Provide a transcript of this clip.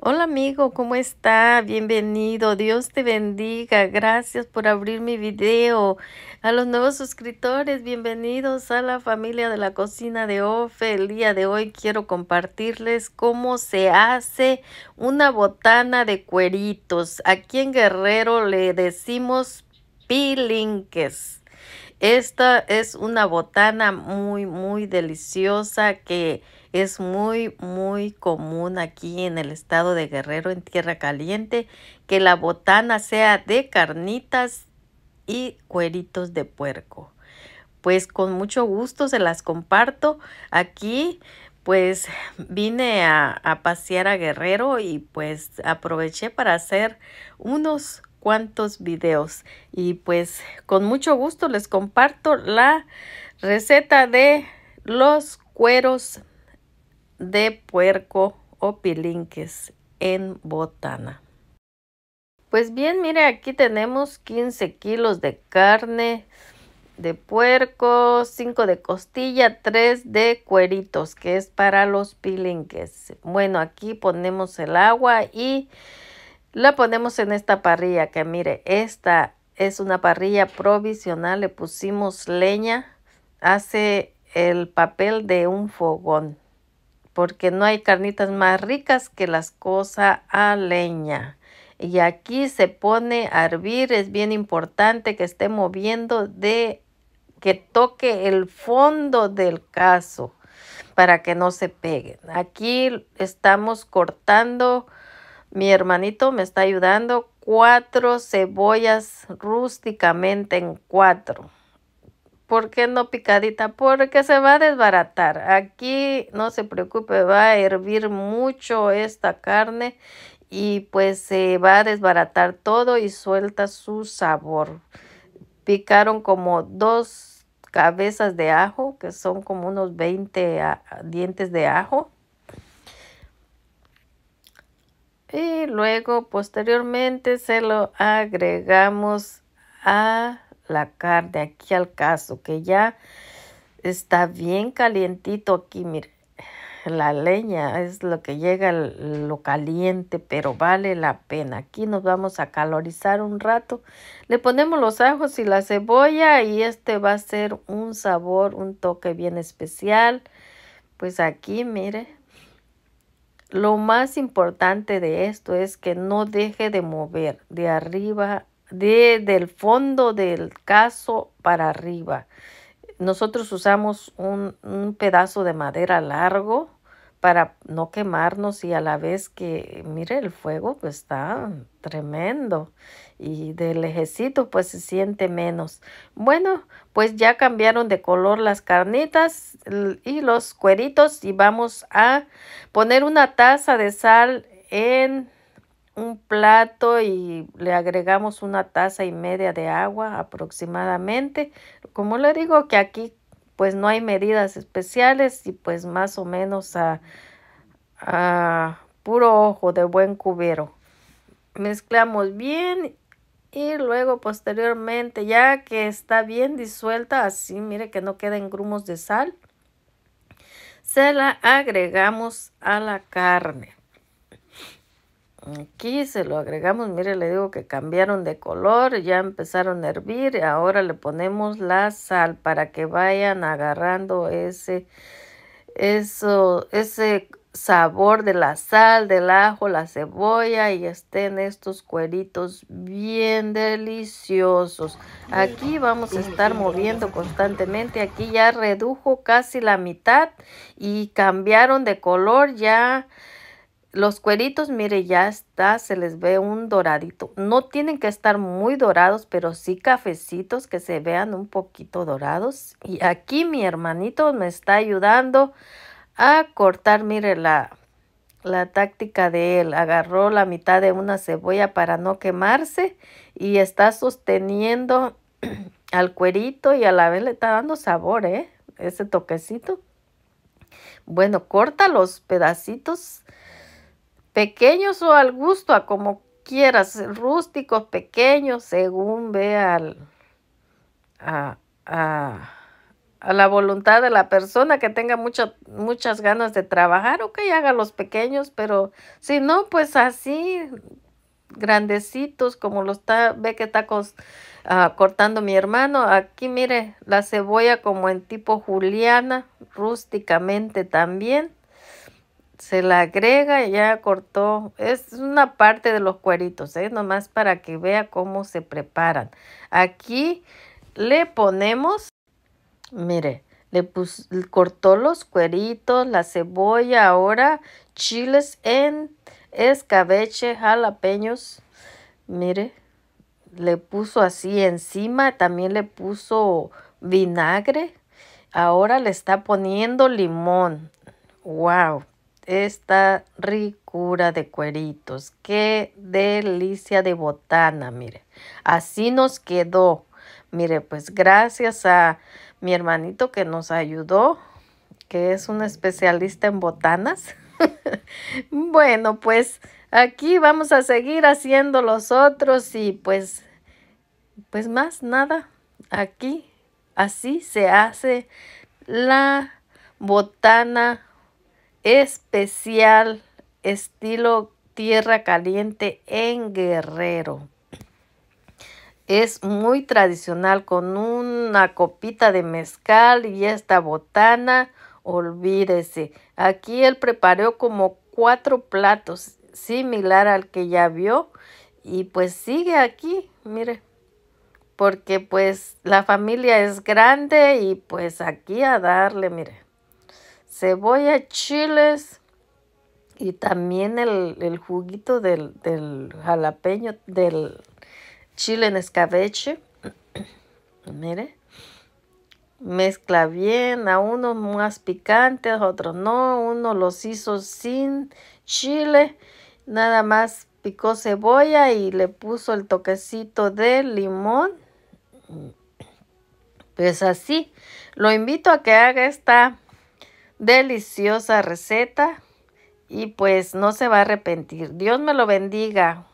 Hola amigo, ¿cómo está? Bienvenido, Dios te bendiga, gracias por abrir mi video. A los nuevos suscriptores, bienvenidos a la familia de la cocina de Ofe. El día de hoy quiero compartirles cómo se hace una botana de cueritos. Aquí en Guerrero le decimos pilinques. Esta es una botana muy, muy deliciosa que es muy, muy común aquí en el estado de Guerrero, en Tierra Caliente, que la botana sea de carnitas y cueritos de puerco. Pues con mucho gusto se las comparto. Aquí pues vine a, pasear a Guerrero y pues aproveché para hacer unos cuantos videos y pues con mucho gusto les comparto la receta de los cueros de puerco o pilinques en botana. Pues bien, mire, aquí tenemos 15 kilos de carne de puerco, 5 de costilla, 3 de cueritos, que es para los pilinques. Bueno, aquí ponemos el agua y la ponemos en esta parrilla, que mire, esta es una parrilla provisional, le pusimos leña, hace el papel de un fogón porque no hay carnitas más ricas que las cosas a leña. Y aquí se pone a hervir, es bien importante que esté moviendo de que toque el fondo del caso para que no se peguen. Aquí estamos cortando, mi hermanito me está ayudando, cuatro cebollas rústicamente en cuatro. ¿Por qué no picadita? Porque se va a desbaratar. Aquí no se preocupe, va a hervir mucho esta carne y pues se va a desbaratar todo y suelta su sabor. Picaron como dos cabezas de ajo, que son como unos 20 ah, dientes de ajo. Y luego posteriormente se lo agregamos a la carne aquí al caso, que ya está bien calientito aquí, mire. La leña es lo que llega lo caliente, pero vale la pena. Aquí nos vamos a calorizar un rato. Le ponemos los ajos y la cebolla y este va a ser un sabor, un toque bien especial. Pues aquí, mire, lo más importante de esto es que no deje de mover de arriba de, del fondo del caso para arriba. Nosotros usamos un, pedazo de madera largo para no quemarnos y a la vez que, mire, el fuego pues está tremendo y del ejecito pues se siente menos. Bueno, pues ya cambiaron de color las carnitas y los cueritos y vamos a poner una taza de sal en un plato y le agregamos una taza y media de agua aproximadamente. Como le digo que aquí pues no hay medidas especiales y pues más o menos a, a puro ojo de buen cubero. Mezclamos bien y luego posteriormente ya que está bien disuelta así mire que no queden grumos de sal se la agregamos a la carne Aquí se lo agregamos, mire, le digo que cambiaron de color, ya empezaron a hervir. ahora le ponemos la sal para que vayan agarrando ese, eso, ese sabor de la sal, del ajo, la cebolla y estén estos cueritos bien deliciosos. Aquí vamos a estar moviendo constantemente. Aquí ya redujo casi la mitad y cambiaron de color ya. Los cueritos, mire, ya está, se les ve un doradito. No tienen que estar muy dorados, pero sí cafecitos que se vean un poquito dorados. Y aquí mi hermanito me está ayudando a cortar, mire, la, la táctica de él. Agarró la mitad de una cebolla para no quemarse y está sosteniendo al cuerito y a la vez le está dando sabor, ¿eh? Ese toquecito. Bueno, corta los pedacitos pequeños o al gusto, a como quieras, rústicos, pequeños, según vea al, a, la voluntad de la persona que tenga muchas ganas de trabajar, o que haga los pequeños, pero si no, pues así, grandecitos, como lo está, ve que está ah, cortando mi hermano. Aquí mire la cebolla como en tipo juliana, rústicamente también se la agrega y ya cortó. Es una parte de los cueritos, ¿eh? nomás para que vea cómo se preparan. Aquí le ponemos, mire, le puso cortó los cueritos, la cebolla, ahora chiles en escabeche, jalapeños. Mire, le puso así encima, también le puso vinagre. Ahora le está poniendo limón. ¡Wow! esta ricura de cueritos. Qué delicia de botana, mire. Así nos quedó. Mire, pues gracias a mi hermanito que nos ayudó, que es un especialista en botanas. bueno, pues aquí vamos a seguir haciendo los otros y pues, pues más nada. Aquí así se hace la botana especial estilo tierra caliente en Guerrero. Es muy tradicional con una copita de mezcal y esta botana, olvídese. Aquí él preparó como cuatro platos similar al que ya vio y pues sigue aquí, mire porque pues la familia es grande y pues aquí a darle, mire cebolla, chiles y también el, juguito del, jalapeño, del chile en escabeche. Mire, mezcla bien, a unos más picantes, otros no, uno los hizo sin chile, nada más picó cebolla y le puso el toquecito de limón. Pues así, lo invito a que haga esta deliciosa receta y pues no se va a arrepentir. Dios me lo bendiga.